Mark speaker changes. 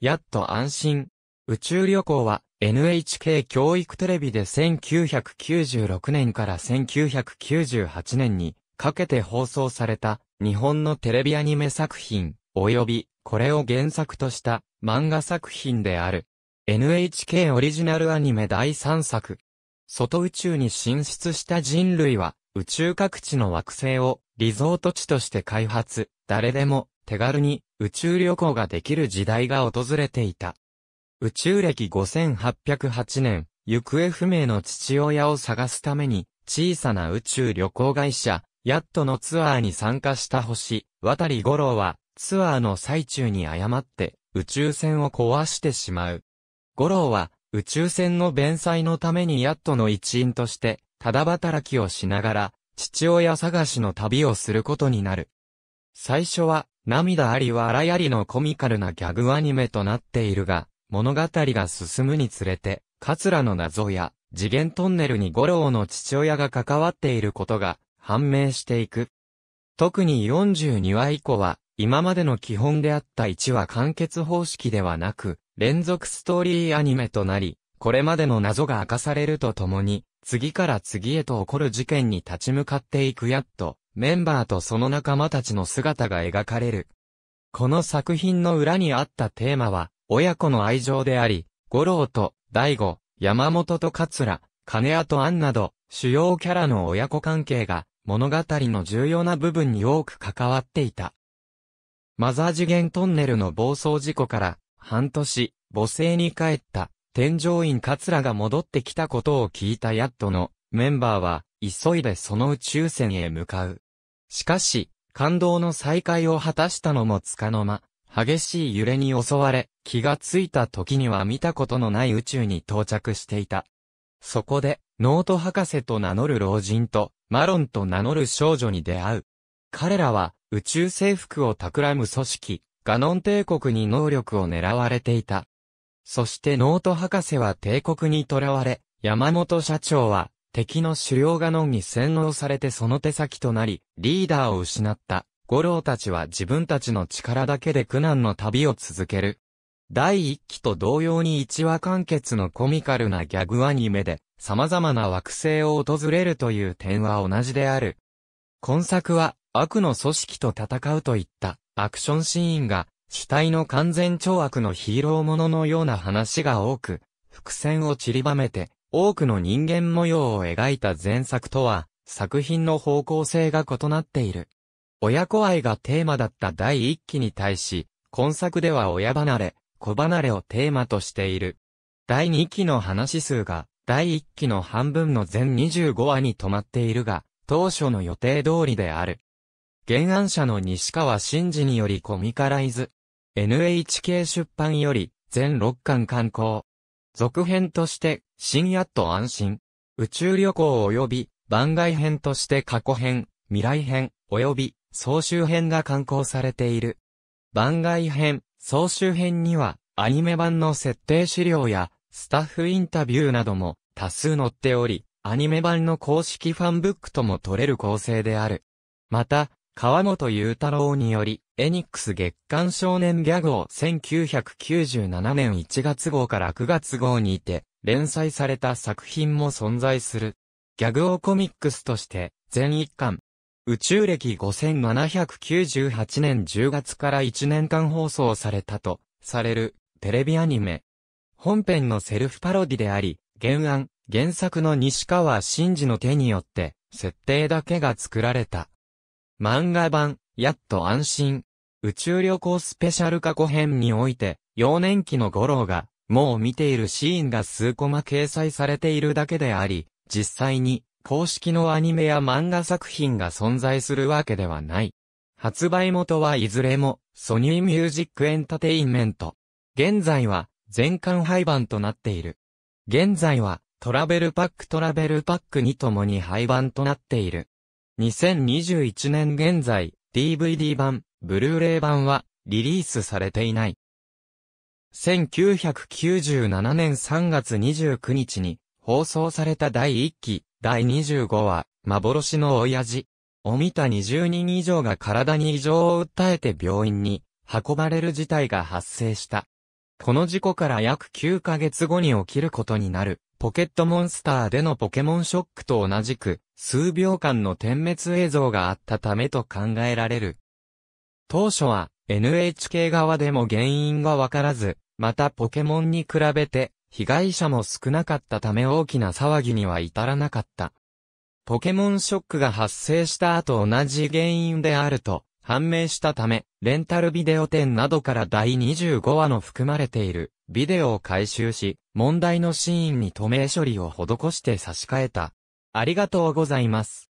Speaker 1: やっと安心。宇宙旅行は NHK 教育テレビで1996年から1998年にかけて放送された日本のテレビアニメ作品及びこれを原作とした漫画作品である NHK オリジナルアニメ第3作外宇宙に進出した人類は宇宙各地の惑星をリゾート地として開発誰でも手軽に宇宙旅行ができる時代が訪れていた。宇宙歴5808年、行方不明の父親を探すために、小さな宇宙旅行会社、ヤットのツアーに参加した星、渡り五郎は、ツアーの最中に誤って、宇宙船を壊してしまう。五郎は、宇宙船の弁済のためにヤットの一員として、ただ働きをしながら、父親探しの旅をすることになる。最初は、涙あり笑いありのコミカルなギャグアニメとなっているが、物語が進むにつれて、桂の謎や、次元トンネルに五郎の父親が関わっていることが判明していく。特に42話以降は、今までの基本であった1話完結方式ではなく、連続ストーリーアニメとなり、これまでの謎が明かされるとともに、次から次へと起こる事件に立ち向かっていくやっと、メンバーとその仲間たちの姿が描かれる。この作品の裏にあったテーマは、親子の愛情であり、五郎と、大悟、山本と桂、金谷とンなど、主要キャラの親子関係が、物語の重要な部分に多く関わっていた。マザー次元トンネルの暴走事故から、半年、母性に帰った、添乗員桂が戻ってきたことを聞いたヤットの、メンバーは、急いでその宇宙船へ向かう。しかし、感動の再会を果たしたのもつかの間、激しい揺れに襲われ、気がついた時には見たことのない宇宙に到着していた。そこで、ノート博士と名乗る老人と、マロンと名乗る少女に出会う。彼らは、宇宙征服を企む組織、ガノン帝国に能力を狙われていた。そしてノート博士は帝国に囚われ、山本社長は敵の狩猟がのに洗脳されてその手先となり、リーダーを失った。五郎たちは自分たちの力だけで苦難の旅を続ける。第一期と同様に一話完結のコミカルなギャグアニメで、様々な惑星を訪れるという点は同じである。今作は、悪の組織と戦うといった、アクションシーンが、主体の完全懲悪のヒーローもののような話が多く、伏線を散りばめて、多くの人間模様を描いた前作とは、作品の方向性が異なっている。親子愛がテーマだった第一期に対し、今作では親離れ、子離れをテーマとしている。第2期の話数が、第1期の半分の全25話に止まっているが、当初の予定通りである。原案者の西川真嗣によりコミカライズ。NHK 出版より、全6巻刊行。続編として、深夜と安心。宇宙旅行及び番外編として過去編、未来編、及び総集編が刊行されている。番外編、総集編にはアニメ版の設定資料やスタッフインタビューなども多数載っており、アニメ版の公式ファンブックとも取れる構成である。また、川本雄太郎により、エニックス月刊少年ギャグを1997年1月号から9月号にて、連載された作品も存在する。ギャグオコミックスとして、全一巻。宇宙歴5798年10月から1年間放送されたと、される、テレビアニメ。本編のセルフパロディであり、原案、原作の西川真嗣の手によって、設定だけが作られた。漫画版、やっと安心。宇宙旅行スペシャル過去編において、幼年期の五郎が、もう見ているシーンが数コマ掲載されているだけであり、実際に公式のアニメや漫画作品が存在するわけではない。発売元はいずれもソニーミュージックエンタテインメント。現在は全館廃盤となっている。現在はトラベルパックトラベルパックにともに廃盤となっている。2021年現在 DVD 版、ブルーレイ版はリリースされていない。1997年3月29日に放送された第1期、第25話、幻の親父。おみた20人以上が体に異常を訴えて病院に運ばれる事態が発生した。この事故から約9ヶ月後に起きることになる、ポケットモンスターでのポケモンショックと同じく、数秒間の点滅映像があったためと考えられる。当初は、NHK 側でも原因がわからず、またポケモンに比べて、被害者も少なかったため大きな騒ぎには至らなかった。ポケモンショックが発生した後同じ原因であると判明したため、レンタルビデオ店などから第25話の含まれているビデオを回収し、問題のシーンに透明処理を施して差し替えた。ありがとうございます。